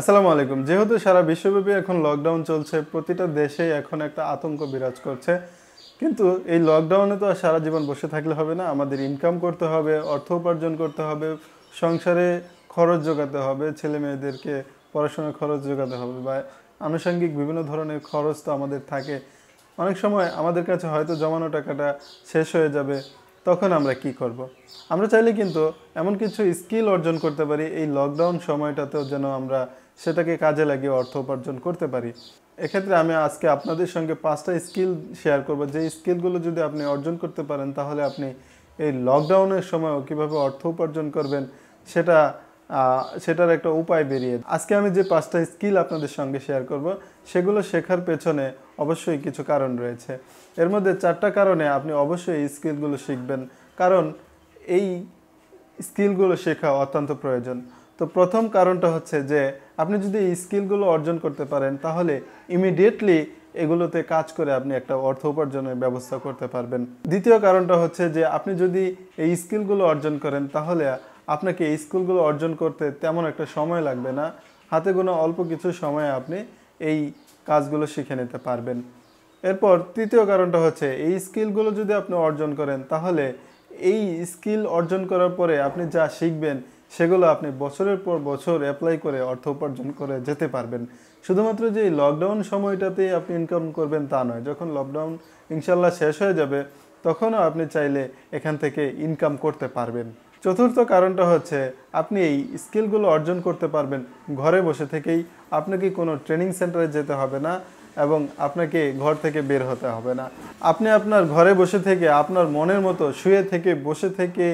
আসসালামু আলাইকুম যেহেতু সারা বিশ্বব্যাপী এখন লকডাউন চলছে প্রতিটা দেশেই এখন একটা আতঙ্ক বিরাজ করছে কিন্তু এই লকডাউনে তো আর সারা জীবন বসে থাকলে হবে না আমাদের ইনকাম করতে হবে অর্থ উপার্জন করতে হবে সংসারে খরচ যোগাতে হবে ছেলে মেয়েদেরকে পড়াশোনার খরচ যোগাতে হবে বা আনুষঙ্গিক বিভিন্ন ধরনের খরচ তো আমাদের থাকে অনেক সময় আমাদের কাছে হয়তো জমানো টাকাটা শেষ হয়ে যাবে তখন আমরা কি করব। আমরা চাইলে কিন্তু এমন কিছু স্কিল অর্জন করতে পারি এই লকডাউন সময়টাতেও যেন আমরা সেটাকে কাজে লাগিয়ে অর্থ উপার্জন করতে পারি এক্ষেত্রে আমি আজকে আপনাদের সঙ্গে পাঁচটা স্কিল শেয়ার করব যে স্কিলগুলো যদি আপনি অর্জন করতে পারেন তাহলে আপনি এই লকডাউনের সময়ও কীভাবে অর্থ উপার্জন করবেন সেটা সেটার একটা উপায় বেরিয়ে আজকে আমি যে পাঁচটা স্কিল আপনাদের সঙ্গে শেয়ার করব সেগুলো শেখার পেছনে অবশ্যই কিছু কারণ রয়েছে এর মধ্যে চারটা কারণে আপনি অবশ্যই এই স্কিলগুলো শিখবেন কারণ এই স্কিলগুলো শেখা অত্যন্ত প্রয়োজন তো প্রথম কারণটা হচ্ছে যে আপনি যদি এই স্কিলগুলো অর্জন করতে পারেন তাহলে ইমিডিয়েটলি এগুলোতে কাজ করে আপনি একটা অর্থ উপার্জনের ব্যবস্থা করতে পারবেন দ্বিতীয় কারণটা হচ্ছে যে আপনি যদি এই স্কিলগুলো অর্জন করেন তাহলে আপনাকে এই স্কুলগুলো অর্জন করতে তেমন একটা সময় লাগবে না হাতে গোনা অল্প কিছু সময়ে আপনি এই কাজগুলো শিখে নিতে পারবেন এরপর তৃতীয় কারণটা হচ্ছে এই স্কিলগুলো যদি আপনি অর্জন করেন তাহলে এই স্কিল অর্জন করার পরে আপনি যা শিখবেন সেগুলো আপনি বছরের পর বছর অ্যাপ্লাই করে অর্থ উপার্জন করে যেতে পারবেন শুধুমাত্র যে লকডাউন সময়টাতেই আপনি ইনকাম করবেন তা নয় যখন লকডাউন ইনশাল্লাহ শেষ হয়ে যাবে তখনও আপনি চাইলে এখান থেকে ইনকাম করতে পারবেন চতুর্থ কারণটা হচ্ছে আপনি এই স্কিলগুলো অর্জন করতে পারবেন ঘরে বসে থেকেই আপনাকে কোনো ট্রেনিং সেন্টারে যেতে হবে না এবং আপনাকে ঘর থেকে বের হতে হবে না আপনি আপনার ঘরে বসে থেকে আপনার মনের মতো শুয়ে থেকে বসে থেকে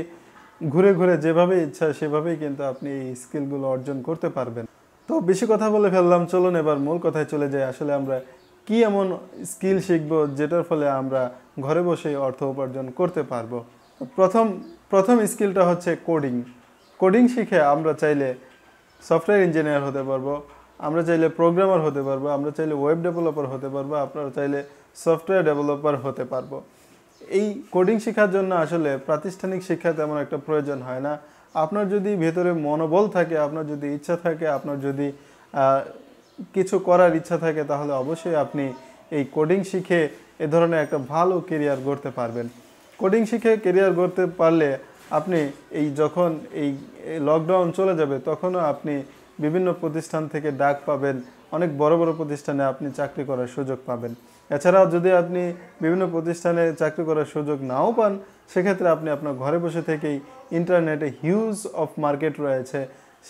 ঘুরে ঘুরে যেভাবে ইচ্ছা সেভাবেই কিন্তু আপনি এই স্কিলগুলো অর্জন করতে পারবেন তো বেশি কথা বলে ফেললাম চলুন এবার মূল কথায় চলে যাই আসলে আমরা কি এমন স্কিল শিখব যেটার ফলে আমরা ঘরে বসে অর্থ উপার্জন করতে পারবো প্রথম প্রথম স্কিলটা হচ্ছে কোডিং কোডিং শিখে আমরা চাইলে সফটওয়্যার ইঞ্জিনিয়ার হতে পারবো আমরা চাইলে প্রোগ্রামার হতে পারবো আমরা চাইলে ওয়েব ডেভেলপার হতে পারবো আপনারা চাইলে সফটওয়্যার ডেভেলপার হতে পারবো এই কোডিং শেখার জন্য আসলে প্রাতিষ্ঠানিক শিক্ষা তেমন একটা প্রয়োজন হয় না আপনার যদি ভেতরে মনোবল থাকে আপনার যদি ইচ্ছা থাকে আপনার যদি কিছু করার ইচ্ছা থাকে তাহলে অবশ্যই আপনি এই কোডিং শিখে এ ধরনের একটা ভালো কেরিয়ার গড়তে পারবেন কোডিং শিখে কেরিয়ার গড়তে পারলে আপনি এই যখন এই লকডাউন চলে যাবে তখনও আপনি বিভিন্ন প্রতিষ্ঠান থেকে ডাক পাবেন অনেক বড় বড় প্রতিষ্ঠানে আপনি চাকরি করার সুযোগ পাবেন এছাড়াও যদি আপনি বিভিন্ন প্রতিষ্ঠানে চাকরি করার সুযোগ নাও পান সেক্ষেত্রে আপনি আপনার ঘরে বসে থেকেই ইন্টারনেটে হিউজ অফ মার্কেট রয়েছে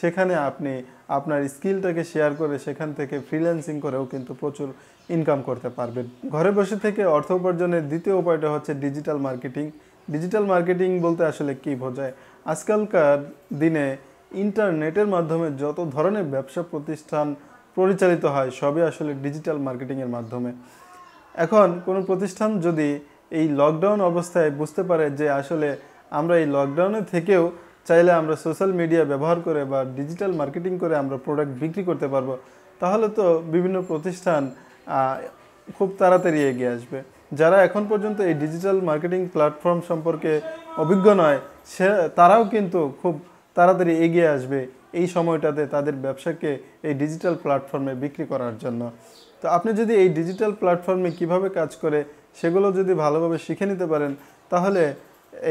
সেখানে আপনি আপনার স্কিলটাকে শেয়ার করে সেখান থেকে ফ্রিল্যান্সিং করেও কিন্তু প্রচুর ইনকাম করতে পারবেন ঘরে বসে থেকে অর্থ উপার্জনের দ্বিতীয় উপায়টা হচ্ছে ডিজিটাল মার্কেটিং ডিজিটাল মার্কেটিং বলতে আসলে কি বোঝায় আজকালকার দিনে ইন্টারনেটের মাধ্যমে যত ধরনের ব্যবসা প্রতিষ্ঠান পরিচালিত হয় সবই আসলে ডিজিটাল মার্কেটিংয়ের মাধ্যমে এখন কোনো প্রতিষ্ঠান যদি এই লকডাউন অবস্থায় বুঝতে পারে যে আসলে আমরা এই লকডাউনে থেকেও চাইলে আমরা সোশ্যাল মিডিয়া ব্যবহার করে বা ডিজিটাল মার্কেটিং করে আমরা প্রোডাক্ট বিক্রি করতে পারবো তাহলে তো বিভিন্ন প্রতিষ্ঠান খুব তাড়াতাড়ি এগিয়ে আসবে যারা এখন পর্যন্ত এই ডিজিটাল মার্কেটিং প্ল্যাটফর্ম সম্পর্কে অভিজ্ঞ নয় সে তারাও কিন্তু খুব তাড়াতাড়ি এগিয়ে আসবে এই সময়টাতে তাদের ব্যবসাকে এই ডিজিটাল প্ল্যাটফর্মে বিক্রি করার জন্য তো আপনি যদি এই ডিজিটাল প্ল্যাটফর্মে কিভাবে কাজ করে সেগুলো যদি ভালোভাবে শিখে নিতে পারেন তাহলে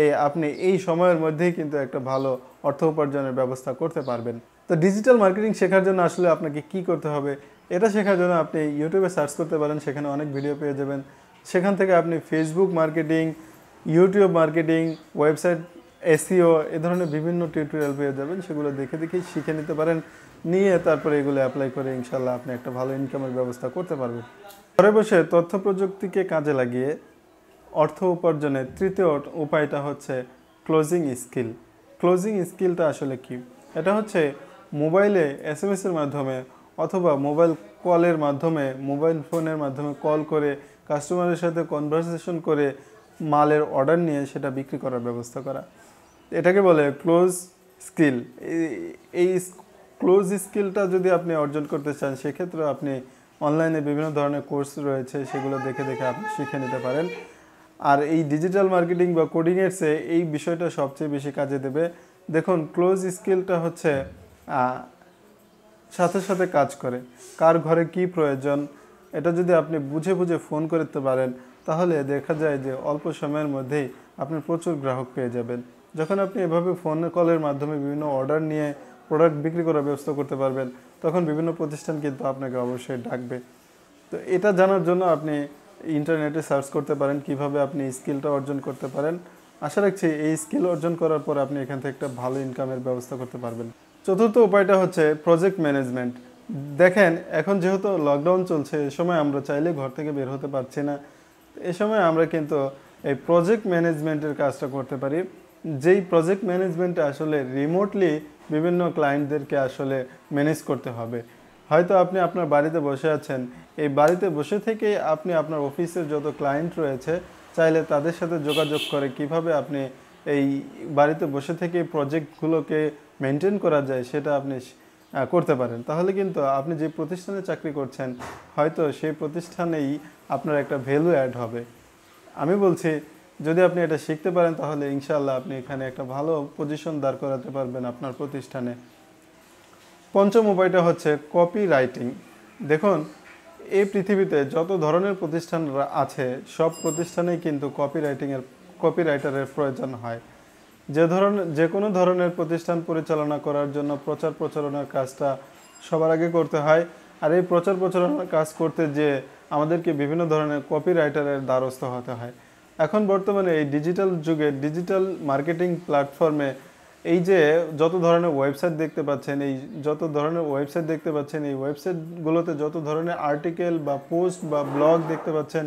এই আপনি এই সময়ের মধ্যেই কিন্তু একটা ভালো অর্থ উপার্জনের ব্যবস্থা করতে পারবেন তো ডিজিটাল মার্কেটিং শেখার জন্য আসলে আপনাকে কি করতে হবে এটা শেখার জন্য আপনি ইউটিউবে সার্চ করতে পারেন সেখানে অনেক ভিডিও পেয়ে যাবেন সেখান থেকে আপনি Facebook marketing YouTube marketing website SEO এ ধরনের বিভিন্ন টিউটোরিয়াল পেয়ে যাবেন সেগুলো দেখে দেখে শিখে নিতে পারেন নিয়ে তারপরে এগুলো অ্যাপ্লাই করে ইনশাল্লাহ আপনি একটা ভালো ইনকামের ব্যবস্থা করতে পারবেন ঘরে বসে তথ্য প্রযুক্তিকে কাজে লাগিয়ে অর্থ উপার্জনের তৃতীয় উপায়টা হচ্ছে ক্লোজিং স্কিল ক্লোজিং স্কিলটা আসলে কি এটা হচ্ছে মোবাইলে এস এম এসের মাধ্যমে অথবা মোবাইল কলের মাধ্যমে মোবাইল ফোনের মাধ্যমে কল করে কাস্টমারের সাথে কনভারসেশন করে মালের অর্ডার নিয়ে সেটা বিক্রি করার ব্যবস্থা করা এটাকে বলে ক্লোজ স্কিল এই ক্লোজ স্কিলটা যদি আপনি অর্জন করতে চান সেক্ষেত্রে আপনি অনলাইনে বিভিন্ন ধরনের কোর্স রয়েছে সেগুলো দেখে দেখে আপনি শিখে নিতে পারেন আর এই ডিজিটাল মার্কেটিং বা কোডিংয়ের চেয়ে এই বিষয়টা সবচেয়ে বেশি কাজে দেবে দেখুন ক্লোজ স্কিলটা হচ্ছে সাথে সাথে কাজ করে কার ঘরে কি প্রয়োজন এটা যদি আপনি বুঝে বুঝে ফোন করতে পারেন তাহলে দেখা যায় যে অল্প সময়ের মধ্যেই আপনি প্রচুর গ্রাহক পেয়ে যাবেন যখন আপনি এভাবে ফোন কলের মাধ্যমে বিভিন্ন অর্ডার নিয়ে প্রোডাক্ট বিক্রি করার ব্যবস্থা করতে পারবেন তখন বিভিন্ন প্রতিষ্ঠান কিন্তু আপনাকে অবশ্যই ডাকবে তো এটা জানার জন্য আপনি ইন্টারনেটে সার্চ করতে পারেন কিভাবে আপনি স্কিলটা অর্জন করতে পারেন আশা রাখছি এই স্কিল অর্জন করার পর আপনি এখান থেকে একটা ভালো ইনকামের ব্যবস্থা করতে পারবেন চতুর্থ উপায়টা হচ্ছে প্রজেক্ট ম্যানেজমেন্ট দেখেন এখন যেহেতু লকডাউন চলছে এ সময় আমরা চাইলে ঘর থেকে বের হতে পারছি না এ সময় আমরা কিন্তু এই প্রজেক্ট ম্যানেজমেন্টের কাজটা করতে পারি যেই প্রজেক্ট ম্যানেজমেন্ট আসলে রিমোটলি বিভিন্ন ক্লায়েন্টদেরকে আসলে ম্যানেজ করতে হবে হয়তো আপনি আপনার বাড়িতে বসে আছেন এই বাড়িতে বসে থেকেই আপনি আপনার অফিসের যত ক্লায়েন্ট রয়েছে চাইলে তাদের সাথে যোগাযোগ করে কিভাবে আপনি এই বাড়িতে বসে থেকে প্রজেক্টগুলোকে মেনটেন করা যায় সেটা আপনি করতে পারেন তাহলে কিন্তু আপনি যে প্রতিষ্ঠানে চাকরি করছেন হয়তো সেই প্রতিষ্ঠানেই আপনার একটা ভ্যালু অ্যাড হবে আমি বলছি যদি আপনি এটা শিখতে পারেন তাহলে ইনশাল্লাহ আপনি এখানে একটা ভালো পজিশন দাঁড় করাতে পারবেন আপনার প্রতিষ্ঠানে পঞ্চম উপায়টা হচ্ছে কপি রাইটিং দেখুন এই পৃথিবীতে যত ধরনের প্রতিষ্ঠান আছে সব প্রতিষ্ঠানেই কিন্তু কপি রাইটিংয়ের কপি রাইটারের প্রয়োজন হয় যে ধরনের যে কোনো ধরনের প্রতিষ্ঠান পরিচালনা করার জন্য প্রচার প্রচারণার কাজটা সবার আগে করতে হয় আর এই প্রচার প্রচারণার কাজ করতে যে আমাদেরকে বিভিন্ন ধরনের কপি রাইটারের দ্বারস্থ হতে হয় এখন বর্তমানে এই ডিজিটাল যুগে ডিজিটাল মার্কেটিং প্ল্যাটফর্মে এই যে যত ধরনের ওয়েবসাইট দেখতে পাচ্ছেন এই যত ধরনের ওয়েবসাইট দেখতে পাচ্ছেন এই ওয়েবসাইটগুলোতে যত ধরনের আর্টিকেল বা পোস্ট বা ব্লগ দেখতে পাচ্ছেন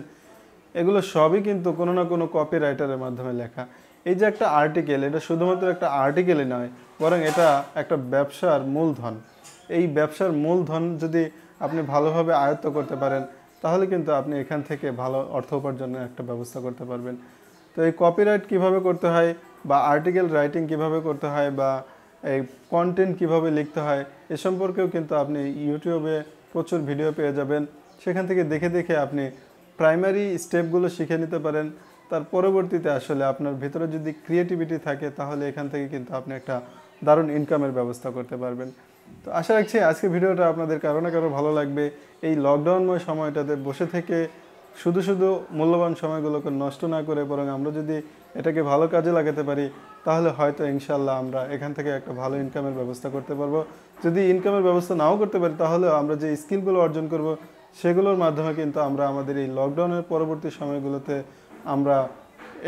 এগুলো সবই কিন্তু কোনো না কোনো কপি রাইটারের মাধ্যমে লেখা এই যে একটা আর্টিকেল এটা শুধুমাত্র একটা আর্টিকেলই নয় বরং এটা একটা ব্যবসার মূলধন এই ব্যবসার মূলধন যদি আপনি ভালোভাবে আয়ত্ত করতে পারেন তাহলে কিন্তু আপনি এখান থেকে ভালো অর্থ উপার্জনের একটা ব্যবস্থা করতে পারবেন তো এই কপিরাইট কীভাবে করতে হয় বা আর্টিকেল রাইটিং কিভাবে করতে হয় বা এই কন্টেন্ট কিভাবে লিখতে হয় এ সম্পর্কেও কিন্তু আপনি ইউটিউবে প্রচুর ভিডিও পেয়ে যাবেন সেখান থেকে দেখে দেখে আপনি প্রাইমারি স্টেপগুলো শিখে নিতে পারেন তার পরবর্তীতে আসলে আপনার ভিতরে যদি ক্রিয়েটিভিটি থাকে তাহলে এখান থেকে কিন্তু আপনি একটা দারুণ ইনকামের ব্যবস্থা করতে পারবেন তো আশা রাখছি আজকে ভিডিওটা আপনাদের কারো না কারো ভালো লাগবে এই লকডাউনময় সময়টাতে বসে থেকে শুধু শুধু মূল্যবান সময়গুলোকে নষ্ট না করে বরং আমরা যদি এটাকে ভালো কাজে লাগাতে পারি তাহলে হয়তো ইনশাল্লাহ আমরা এখান থেকে একটা ভালো ইনকামের ব্যবস্থা করতে পারবো যদি ইনকামের ব্যবস্থা নাও করতে পারি তাহলে আমরা যে স্কিলগুলো অর্জন করব সেগুলোর মাধ্যমে কিন্তু আমরা আমাদের এই লকডাউনের পরবর্তী সময়গুলোতে আমরা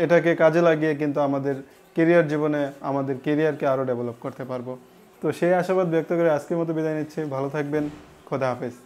এটাকে কাজে লাগিয়ে কিন্তু আমাদের কেরিয়ার জীবনে আমাদের কেরিয়ারকে আরও ডেভেলপ করতে পারবো তো সেই আশাবাদ ব্যক্ত করে আজকের মতো বিদায় নিচ্ছি ভালো থাকবেন খোদা হাফেজ